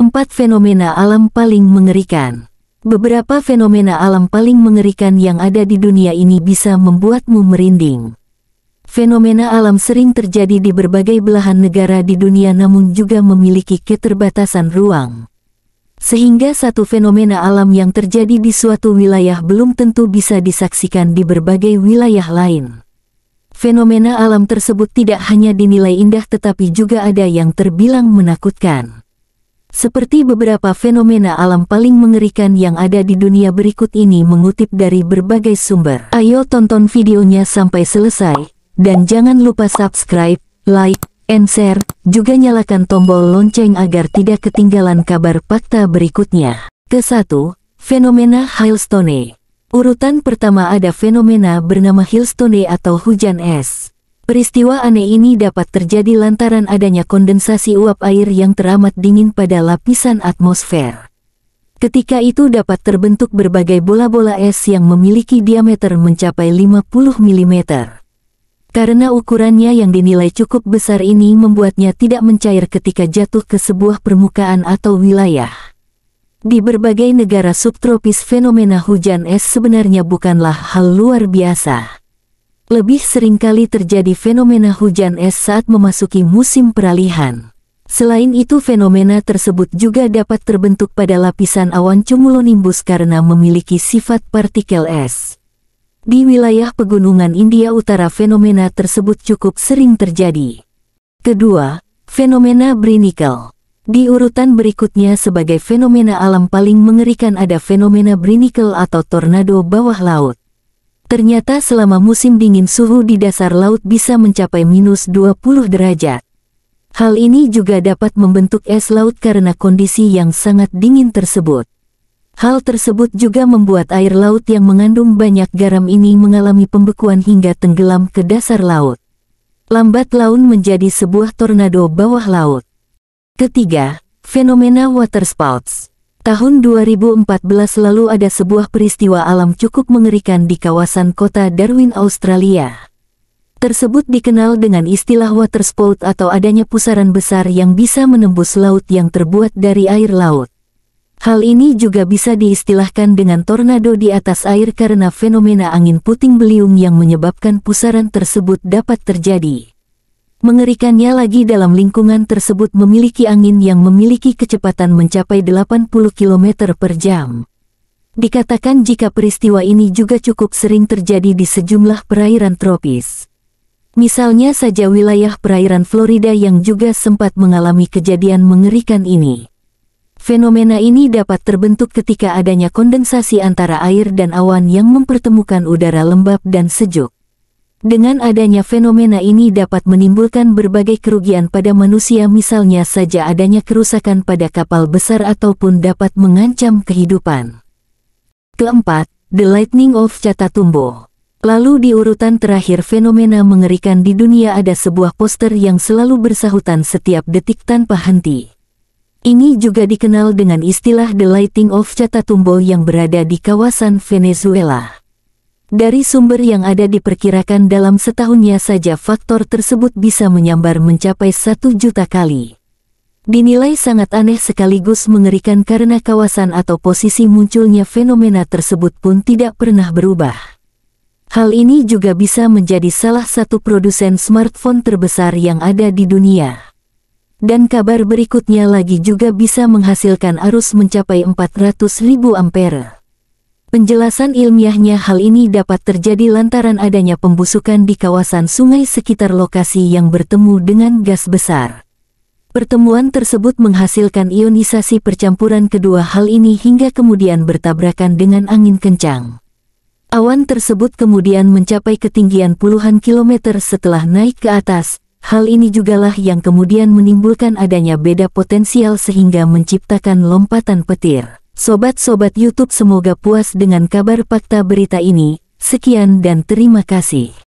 Empat fenomena alam paling mengerikan. Beberapa fenomena alam paling mengerikan yang ada di dunia ini bisa membuatmu merinding. Fenomena alam sering terjadi di berbagai belahan negara di dunia namun juga memiliki keterbatasan ruang. Sehingga satu fenomena alam yang terjadi di suatu wilayah belum tentu bisa disaksikan di berbagai wilayah lain. Fenomena alam tersebut tidak hanya dinilai indah tetapi juga ada yang terbilang menakutkan. Seperti beberapa fenomena alam paling mengerikan yang ada di dunia berikut ini mengutip dari berbagai sumber. Ayo tonton videonya sampai selesai, dan jangan lupa subscribe, like, and share, juga nyalakan tombol lonceng agar tidak ketinggalan kabar fakta berikutnya. Kesatu, Fenomena Hailstone Urutan pertama ada fenomena bernama hailstone atau hujan es. Peristiwa aneh ini dapat terjadi lantaran adanya kondensasi uap air yang teramat dingin pada lapisan atmosfer. Ketika itu dapat terbentuk berbagai bola-bola es yang memiliki diameter mencapai 50 mm. Karena ukurannya yang dinilai cukup besar ini membuatnya tidak mencair ketika jatuh ke sebuah permukaan atau wilayah. Di berbagai negara subtropis fenomena hujan es sebenarnya bukanlah hal luar biasa lebih sering kali terjadi fenomena hujan es saat memasuki musim peralihan. Selain itu fenomena tersebut juga dapat terbentuk pada lapisan awan cumulonimbus karena memiliki sifat partikel es. Di wilayah pegunungan India Utara fenomena tersebut cukup sering terjadi. Kedua, fenomena brinikel. Di urutan berikutnya sebagai fenomena alam paling mengerikan ada fenomena brinikel atau tornado bawah laut. Ternyata selama musim dingin suhu di dasar laut bisa mencapai minus 20 derajat. Hal ini juga dapat membentuk es laut karena kondisi yang sangat dingin tersebut. Hal tersebut juga membuat air laut yang mengandung banyak garam ini mengalami pembekuan hingga tenggelam ke dasar laut. Lambat laun menjadi sebuah tornado bawah laut. Ketiga, fenomena waterspouts. Tahun 2014 lalu ada sebuah peristiwa alam cukup mengerikan di kawasan kota Darwin, Australia. Tersebut dikenal dengan istilah waterspout atau adanya pusaran besar yang bisa menembus laut yang terbuat dari air laut. Hal ini juga bisa diistilahkan dengan tornado di atas air karena fenomena angin puting beliung yang menyebabkan pusaran tersebut dapat terjadi. Mengerikannya lagi dalam lingkungan tersebut memiliki angin yang memiliki kecepatan mencapai 80 km per jam. Dikatakan jika peristiwa ini juga cukup sering terjadi di sejumlah perairan tropis. Misalnya saja wilayah perairan Florida yang juga sempat mengalami kejadian mengerikan ini. Fenomena ini dapat terbentuk ketika adanya kondensasi antara air dan awan yang mempertemukan udara lembab dan sejuk. Dengan adanya fenomena ini dapat menimbulkan berbagai kerugian pada manusia misalnya saja adanya kerusakan pada kapal besar ataupun dapat mengancam kehidupan. Keempat, The Lightning of Catatumbo. Lalu di urutan terakhir fenomena mengerikan di dunia ada sebuah poster yang selalu bersahutan setiap detik tanpa henti. Ini juga dikenal dengan istilah The Lightning of Catatumbo yang berada di kawasan Venezuela. Dari sumber yang ada diperkirakan dalam setahunnya saja faktor tersebut bisa menyambar mencapai satu juta kali. Dinilai sangat aneh sekaligus mengerikan karena kawasan atau posisi munculnya fenomena tersebut pun tidak pernah berubah. Hal ini juga bisa menjadi salah satu produsen smartphone terbesar yang ada di dunia. Dan kabar berikutnya lagi juga bisa menghasilkan arus mencapai 400 ribu ampere. Penjelasan ilmiahnya hal ini dapat terjadi lantaran adanya pembusukan di kawasan sungai sekitar lokasi yang bertemu dengan gas besar. Pertemuan tersebut menghasilkan ionisasi percampuran kedua hal ini hingga kemudian bertabrakan dengan angin kencang. Awan tersebut kemudian mencapai ketinggian puluhan kilometer setelah naik ke atas, hal ini jugalah yang kemudian menimbulkan adanya beda potensial sehingga menciptakan lompatan petir. Sobat-sobat YouTube semoga puas dengan kabar fakta berita ini. Sekian dan terima kasih.